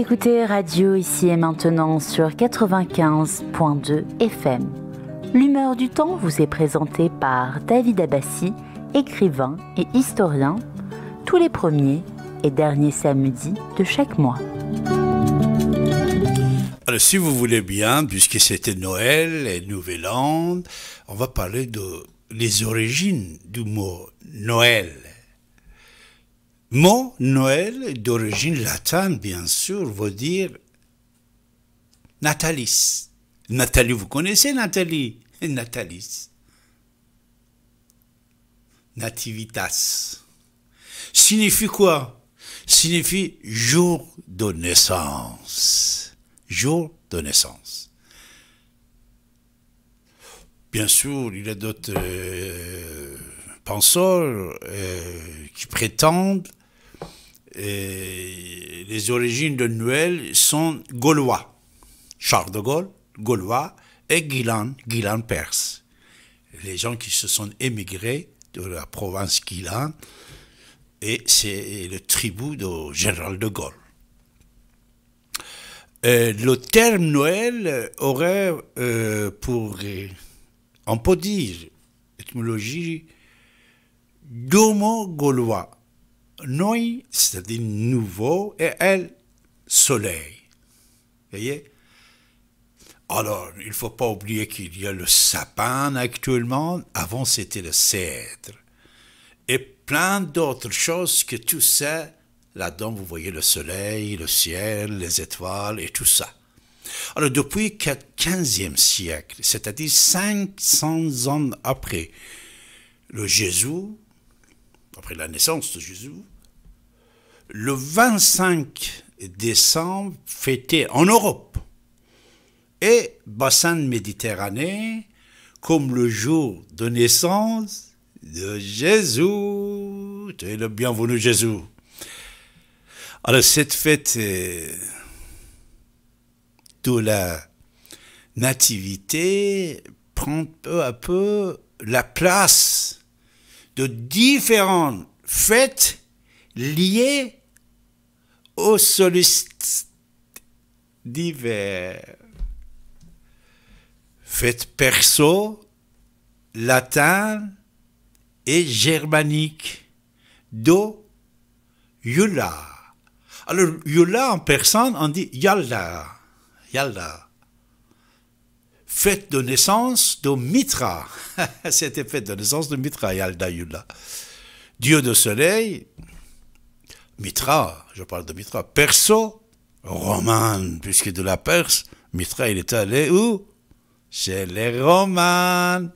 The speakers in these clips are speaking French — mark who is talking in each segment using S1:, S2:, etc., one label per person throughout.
S1: écoutez Radio ici et maintenant sur 95.2 FM. L'humeur du temps vous est présentée par David Abbassi, écrivain et historien, tous les premiers et derniers samedis de chaque mois. Alors, si vous voulez bien, puisque c'était Noël et Nouvel An, on va parler de les origines du mot Noël mot Noël d'origine latine, bien sûr, veut dire natalis. Nathalie, vous connaissez Nathalie Natalis. Nativitas. Signifie quoi Signifie jour de naissance. Jour de naissance. Bien sûr, il y a d'autres euh, euh, qui prétendent les origines de Noël sont gaulois. Charles de Gaulle, gaulois, et Guilan, Guilan perse. Les gens qui se sont émigrés de la province Guilan, et c'est le tribut de Général de Gaulle. Euh, le terme Noël aurait euh, pour, on peut dire, étymologie, domo gaulois noi, c'est-à-dire nouveau, et elle, soleil. Voyez Alors, il ne faut pas oublier qu'il y a le sapin actuellement. Avant, c'était le cèdre. Et plein d'autres choses que tout ça. Là-dedans, vous voyez le soleil, le ciel, les étoiles et tout ça. Alors, depuis le 15e siècle, c'est-à-dire 500 ans après le Jésus, après la naissance de Jésus, le 25 décembre fêté en Europe et bassin méditerranéen, comme le jour de naissance de Jésus. et le bienvenu Jésus. Alors cette fête euh, de la nativité prend peu à peu la place de différentes fêtes liées au solistes divers. Faites perso, latin et germanique. Do, yula. Alors, yula en personne, on dit Yalda. Yalda. Fête de naissance de Mitra. C'était fête de naissance de Mitra, Yalda Yula. Dieu de soleil, Mitra, je parle de Mitra, perso, romane, puisque de la Perse, Mitra, il est allé où Chez les Romains.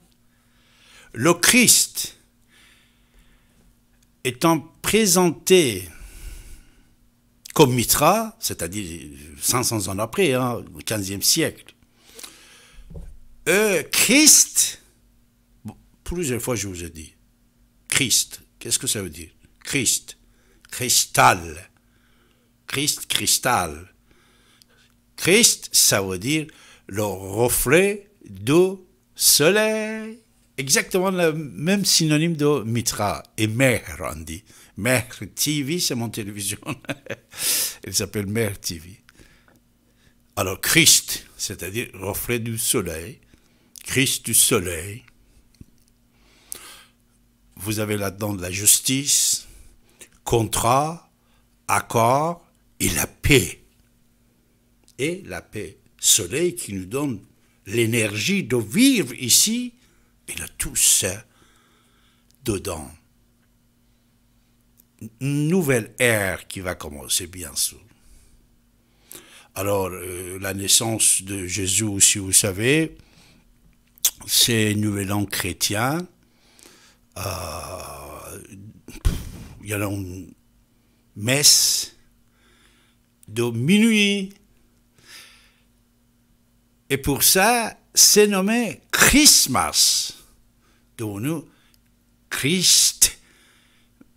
S1: Le Christ étant présenté comme Mitra, c'est-à-dire 500 ans après, hein, au 15e siècle, euh, Christ, plusieurs fois je vous ai dit, Christ, qu'est-ce que ça veut dire Christ, cristal. Christ, cristal. Christ, ça veut dire le reflet du soleil. Exactement le même synonyme de Mitra et Mer, on dit. Mer TV, c'est mon télévision. Elle s'appelle Mer TV. Alors Christ, c'est-à-dire reflet du soleil, Christ du soleil. Vous avez là-dedans de la justice, contrat, accord et la paix. Et la paix, soleil qui nous donne l'énergie de vivre ici, et de tout dedans. nouvelle ère qui va commencer bien sûr. Alors, euh, la naissance de Jésus, si vous savez, c'est une nouvel an chrétien. Euh, il y a une messe, de minuit. Et pour ça, c'est nommé Christmas. nous, Christ.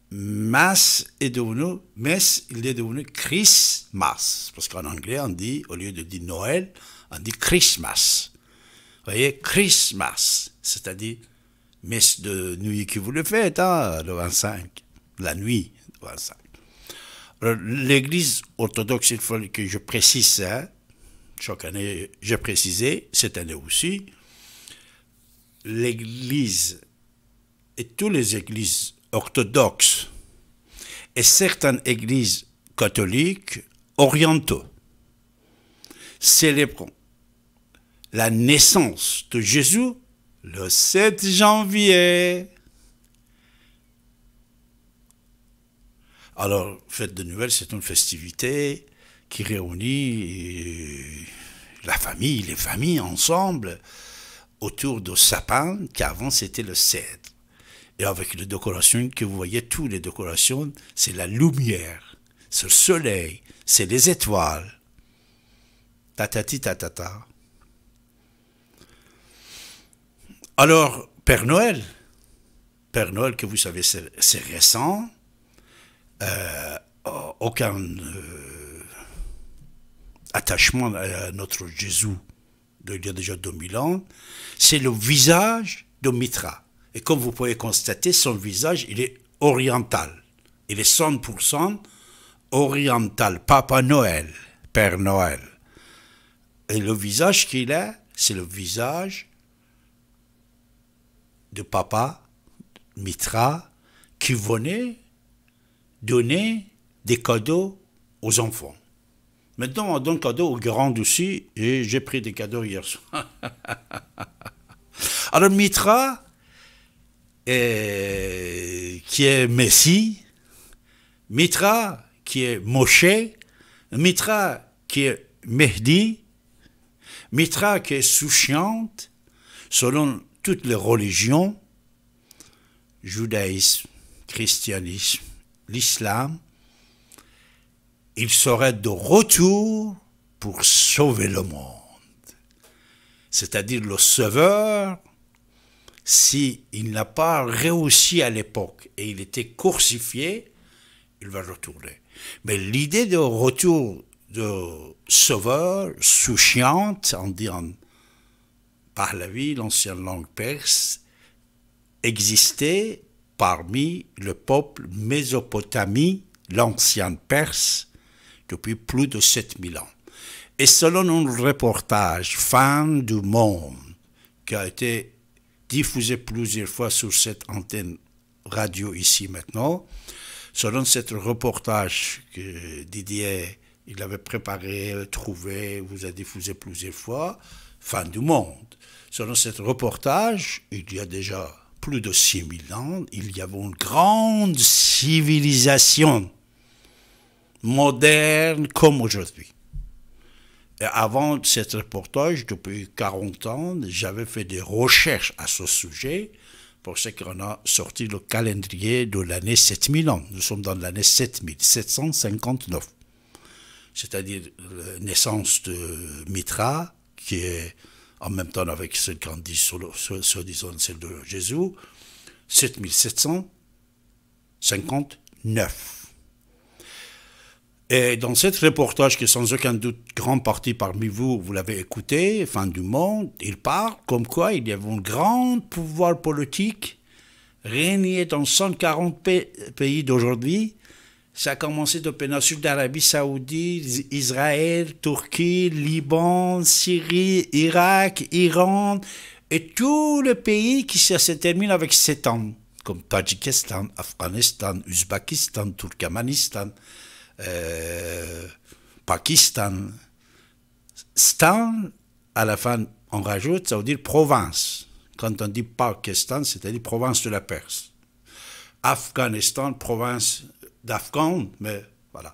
S1: Mass est devenu, messe, il est devenu Christmas. Parce qu'en anglais, on dit, au lieu de dire Noël, on dit Christmas. Vous voyez, Christmas, c'est-à-dire messe de nuit que vous le faites, hein, le 25 la nuit voilà ça. L'Église orthodoxe, il faut que je précise ça, chaque année, j'ai précisé, cette année aussi, l'Église et toutes les églises orthodoxes et certaines églises catholiques orientaux célébrons la naissance de Jésus le 7 janvier. Alors, fête de Noël, c'est une festivité qui réunit euh, la famille, les familles ensemble autour de sapin, avant c'était le cèdre. Et avec les décorations que vous voyez, toutes les décorations, c'est la lumière, c'est le soleil, c'est les étoiles. Tatati tatata. Alors, Père Noël, Père Noël que vous savez, c'est récent, euh, euh, aucun euh, attachement à notre Jésus il y a déjà 2000 ans, c'est le visage de Mitra. Et comme vous pouvez constater, son visage, il est oriental. Il est 100% oriental. Papa Noël, Père Noël. Et le visage qu'il a, c'est le visage de Papa Mitra qui venait donner des cadeaux aux enfants. Maintenant, on donne cadeaux aux grands aussi, et j'ai pris des cadeaux hier soir. Alors Mitra, eh, qui est Messie, Mitra, qui est Moshe, Mitra, qui est Mehdi, Mitra, qui est souciante. selon toutes les religions, judaïsme, christianisme, l'islam, il serait de retour pour sauver le monde. C'est-à-dire le sauveur, s'il il n'a pas réussi à l'époque et il était crucifié, il va retourner. Mais l'idée de retour de sauveur, souciante, en disant par la vie, l'ancienne langue perse, existait parmi le peuple Mésopotamie, l'ancienne Perse, depuis plus de 7000 ans. Et selon un reportage Fin du monde qui a été diffusé plusieurs fois sur cette antenne radio ici maintenant, selon ce reportage que Didier il avait préparé, trouvé, vous a diffusé plusieurs fois, Fin du monde. Selon ce reportage, il y a déjà plus de 6000 ans, il y avait une grande civilisation moderne comme aujourd'hui. Et Avant cet reportage, depuis 40 ans, j'avais fait des recherches à ce sujet pour ce qu'on a sorti le calendrier de l'année 7000 ans. Nous sommes dans l'année 7759, c'est-à-dire la naissance de Mitra, qui est en même temps avec celle qu'on dit, soi-disant celle de Jésus, 7759. Et dans ce reportage, que sans aucun doute, grande partie parmi vous, vous l'avez écouté, fin du monde, il parle comme quoi il y avait un grand pouvoir politique régné dans 140 pays d'aujourd'hui ça a commencé de péninsule d'Arabie Saoudite, Israël, Turquie, Liban, Syrie, Irak, Iran, et tous les pays qui se terminent avec cet ans comme Tadjikistan, Afghanistan, Uzbekistan, Turkménistan, euh, Pakistan. Stan, à la fin, on rajoute, ça veut dire province. Quand on dit Pakistan, c'est-à-dire province de la Perse. Afghanistan, province d'Afghan, mais voilà,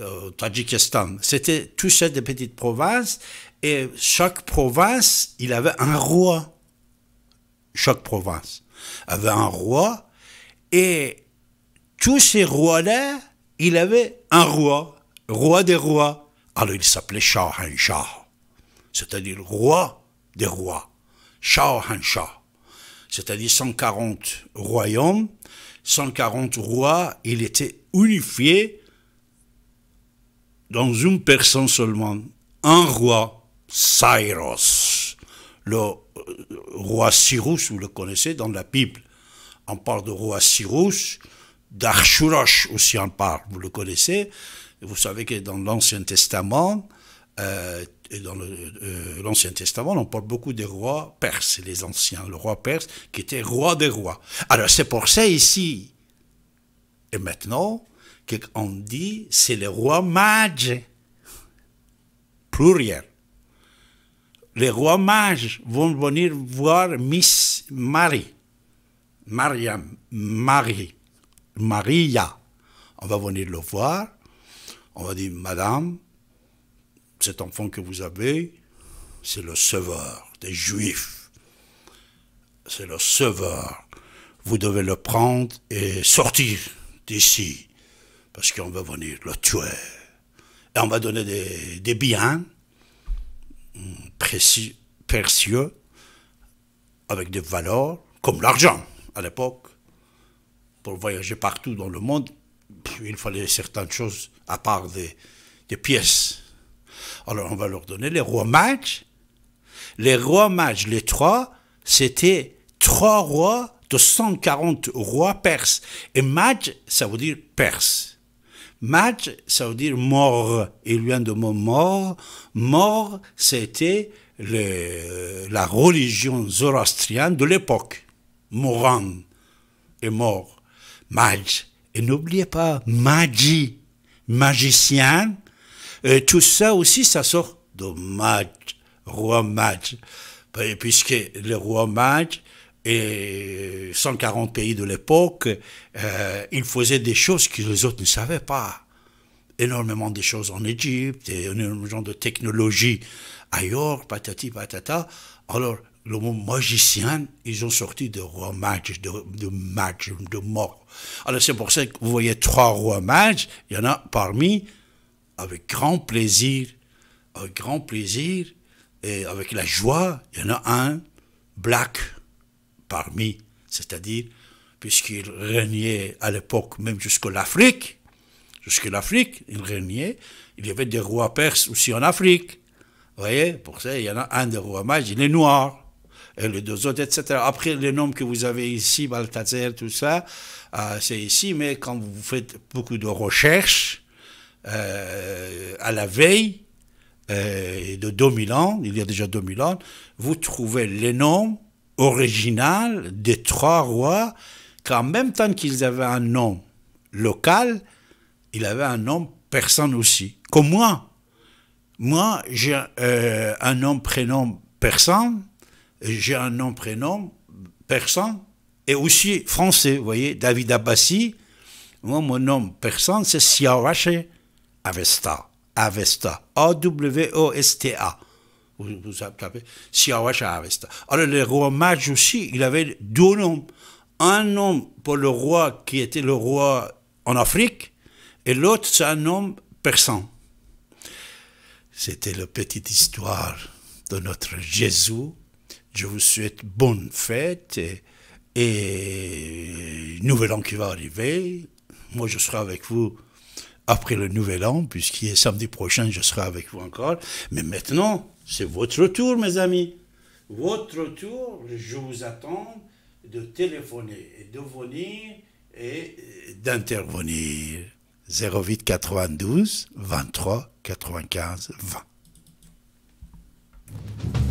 S1: euh, Tadjikistan. C'était tous ces petites provinces, et chaque province, il avait un roi. Chaque province avait un roi, et tous ces rois-là, il avait un roi, roi des rois. Alors il s'appelait Shahanshah. Shah, c'est-à-dire roi des rois, Shahanshah. Shah, c'est-à-dire 140 royaumes, 140 rois, il était unifié dans une personne seulement, un roi, Cyrus. Le euh, roi Cyrus, vous le connaissez dans la Bible. On parle de roi Cyrus, d'Archurosh aussi on parle, vous le connaissez. Vous savez que dans l'Ancien Testament, euh, dans euh, l'Ancien Testament, on parle beaucoup des rois perses, les anciens, le roi perse qui était roi des rois. Alors c'est pour ça ici et maintenant qu'on dit c'est le roi mage, pluriel. Les rois mages vont venir voir Miss Marie, Maria. Marie, Maria. On va venir le voir, on va dire Madame, cet enfant que vous avez, c'est le sauveur des Juifs. C'est le sauveur. Vous devez le prendre et sortir d'ici, parce qu'on va venir le tuer. Et on va donner des, biens hum, précieux, avec des valeurs, comme l'argent à l'époque. Pour voyager partout dans le monde, il fallait certaines choses, à part des pièces alors on va leur donner les rois mages. Les rois mages, les trois, c'était trois rois de 140 rois perses. Et mages, ça veut dire perse. Mage, ça veut dire mort. Il vient de mot mort. Mort, c'était la religion zoroastrienne de l'époque. Mourant et mort. Mages. Et n'oubliez pas, magie, magicien, et tout ça aussi, ça sort de match roi match puisque le roi match et 140 pays de l'époque, euh, ils faisaient des choses que les autres ne savaient pas. Énormément de choses en Égypte, et énormément de technologie ailleurs, patati patata. Alors, le mot magicien, ils ont sorti de roi match de, de de mort. Alors, c'est pour ça que vous voyez trois rois match il y en a parmi avec grand plaisir, avec grand plaisir et avec la joie, il y en a un, Black, parmi, c'est-à-dire, puisqu'il régnait à l'époque même jusqu'à l'Afrique, jusqu'à l'Afrique, il régnait, il y avait des rois perses aussi en Afrique. Vous voyez, pour ça, il y en a un des rois mages, il est noir et les deux autres, etc. Après, les noms que vous avez ici, Balthazar, tout ça, euh, c'est ici, mais quand vous faites beaucoup de recherches, euh, à la veille euh, de 2000 ans, il y a déjà 2000 ans, vous trouvez les noms original des trois rois, qu'en même temps qu'ils avaient un nom local, ils avaient un nom persan aussi. Comme moi. Moi, j'ai euh, un nom, prénom persan, j'ai un nom, prénom persan, et aussi français, vous voyez, David Abbassi. Moi, mon nom persan, c'est Siawaché. Avesta. Avesta. A-W-O-S-T-A. Vous, vous tapez Siawash Avesta. Alors, le roi Maj aussi, il avait deux noms. Un nom pour le roi qui était le roi en Afrique, et l'autre, c'est un nom persan. C'était la petite histoire de notre Jésus. Je vous souhaite bonne fête et, et nouvel an qui va arriver. Moi, je serai avec vous après le Nouvel An, puisqu'il est samedi prochain, je serai avec vous encore. Mais maintenant, c'est votre tour, mes amis. Votre tour, je vous attends de téléphoner et de venir et d'intervenir. 08 92 23 95 20.